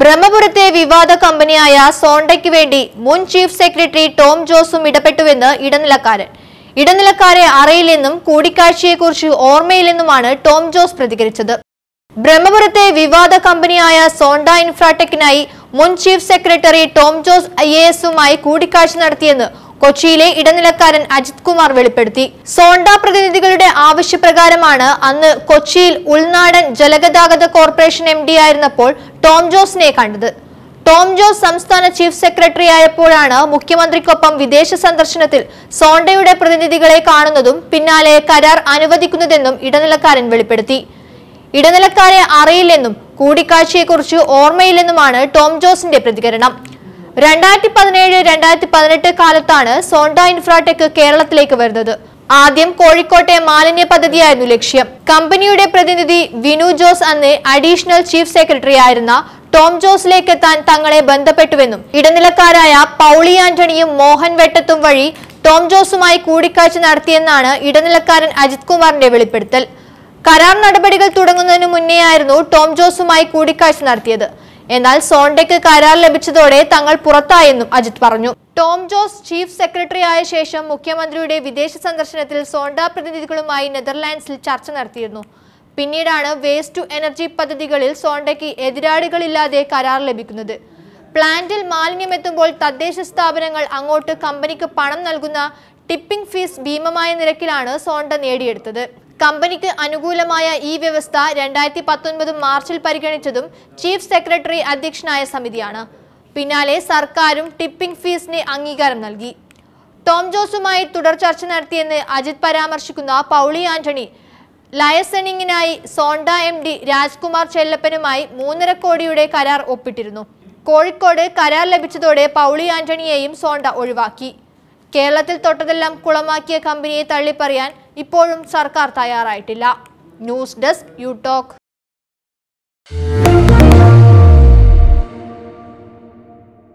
ബ്രഹ്മപുരത്തെ വിവാദ കമ്പനിയായ സോണ്ടയ്ക്ക് വേണ്ടി മുൻ ചീഫ് സെക്രട്ടറി ടോം ജോസും ഇടപെട്ടുവെന്ന് ഇടനിലക്കാരൻ ഇടനിലക്കാരെ അറിയില്ലെന്നും കൂടിക്കാഴ്ചയെക്കുറിച്ച് ഓർമ്മയില്ലെന്നുമാണ് ടോം ജോസ് പ്രതികരിച്ചത് ബ്രഹ്മപുരത്തെ വിവാദ കമ്പനിയായ സോണ്ട ഇൻഫ്രാടെക്കിനായി മുൻ chief secretary Tom Jose I A എസുമായി കൂടിക്കാഴ്ച നടത്തിയെന്ന് കൊച്ചിയിലെ ഇടനിലക്കാരൻ അജിത് കുമാർ വെളിപ്പെടുത്തി സോണ്ട പ്രതിനിധികളുടെ ആവശ്യപ്രകാരമാണ് അന്ന് കൊച്ചിയിൽ ഉൾനാടൻ ജലഗതാഗത കോർപ്പറേഷൻ എം ഡി ആയിരുന്നപ്പോൾ ടോം ജോസിനെ കണ്ടത് ടോം ജോസ് സംസ്ഥാന ചീഫ് സെക്രട്ടറി ആയപ്പോഴാണ് മുഖ്യമന്ത്രിക്കൊപ്പം വിദേശ സന്ദർശനത്തിൽ സോണ്ടയുടെ പ്രതിനിധികളെ കാണുന്നതും പിന്നാലെ കരാർ അനുവദിക്കുന്നതെന്നും ഇടനിലക്കാരൻ വെളിപ്പെടുത്തി ഇടനിലക്കാരെ അറിയില്ലെന്നും കൂടിക്കാഴ്ചയെക്കുറിച്ച് ഓർമ്മയില്ലെന്നുമാണ് ടോം ജോസിന്റെ പ്രതികരണം രണ്ടായിരത്തി പതിനേഴ് രണ്ടായിരത്തി പതിനെട്ട് കാലത്താണ് സോണ്ട ഇൻഫ്രാടെക് കേരളത്തിലേക്ക് വരുന്നത് ആദ്യം കോഴിക്കോട്ടെ മാലിന്യ പദ്ധതിയായിരുന്നു ലക്ഷ്യം കമ്പനിയുടെ പ്രതിനിധി വിനു ജോസ് അന്ന് അഡീഷണൽ ചീഫ് സെക്രട്ടറി ആയിരുന്ന ടോം ജോസിലേക്ക് എത്താൻ തങ്ങളെ ബന്ധപ്പെട്ടുവെന്നും ഇടനിലക്കാരായ പൗളി ആന്റണിയും മോഹൻ വെട്ടത്തും വഴി ടോം ജോസുമായി കൂടിക്കാഴ്ച നടത്തിയെന്നാണ് ഇടനിലക്കാരൻ അജിത് കുമാറിന്റെ വെളിപ്പെടുത്തൽ കരാർ നടപടികൾ തുടങ്ങുന്നതിന് മുന്നേയായിരുന്നു ടോം ജോസുമായി കൂടിക്കാഴ്ച നടത്തിയത് എന്നാൽ സോണ്ടയ്ക്ക് കരാർ ലഭിച്ചതോടെ തങ്ങൾ പുറത്തായെന്നും അജിത് പറഞ്ഞു ടോം ജോസ് ചീഫ് സെക്രട്ടറി ആയ ശേഷം മുഖ്യമന്ത്രിയുടെ വിദേശ സന്ദർശനത്തിൽ സോണ്ട പ്രതിനിധികളുമായി നെതർലാൻഡ്സിൽ ചർച്ച നടത്തിയിരുന്നു പിന്നീടാണ് വേസ്റ്റ് ടു എനർജി പദ്ധതികളിൽ സോണ്ടയ്ക്ക് എതിരാളികളില്ലാതെ കരാർ ലഭിക്കുന്നത് പ്ലാന്റിൽ മാലിന്യമെത്തുമ്പോൾ തദ്ദേശ സ്ഥാപനങ്ങൾ അങ്ങോട്ട് കമ്പനിക്ക് പണം നൽകുന്ന ടിപ്പിംഗ് ഫീസ് ഭീമമായ നിരക്കിലാണ് സോണ്ട നേടിയെടുത്തത് കമ്പനിക്ക് അനുകൂലമായ ഈ വ്യവസ്ഥ രണ്ടായിരത്തി പത്തൊൻപത് മാർച്ചിൽ പരിഗണിച്ചതും ചീഫ് സെക്രട്ടറി അധ്യക്ഷനായ സമിതിയാണ് പിന്നാലെ സർക്കാരും ടിപ്പിംഗ് ഫീസിന് അംഗീകാരം നൽകി ടോം ജോസുമായി തുടർ ചർച്ച നടത്തിയെന്ന് അജിത് പരാമർശിക്കുന്ന പൗളി ആന്റണി ലയസണിങ്ങിനായി സോണ്ട എം ഡി രാജ്കുമാർ ചെല്ലപ്പനുമായി മൂന്നര കോടിയുടെ കരാർ ഒപ്പിട്ടിരുന്നു കോഴിക്കോട് കരാർ ലഭിച്ചതോടെ പൗളി ആന്റണിയെയും സോണ്ട ഒഴിവാക്കി കേരളത്തിൽ തൊട്ടതെല്ലാം കുളമാക്കിയ കമ്പനിയെ തള്ളിപ്പറയാൻ ഇപ്പോഴും സർക്കാർ തയ്യാറായിട്ടില്ല ന്യൂസ് ഡെസ്ക് യു ടോക്ക്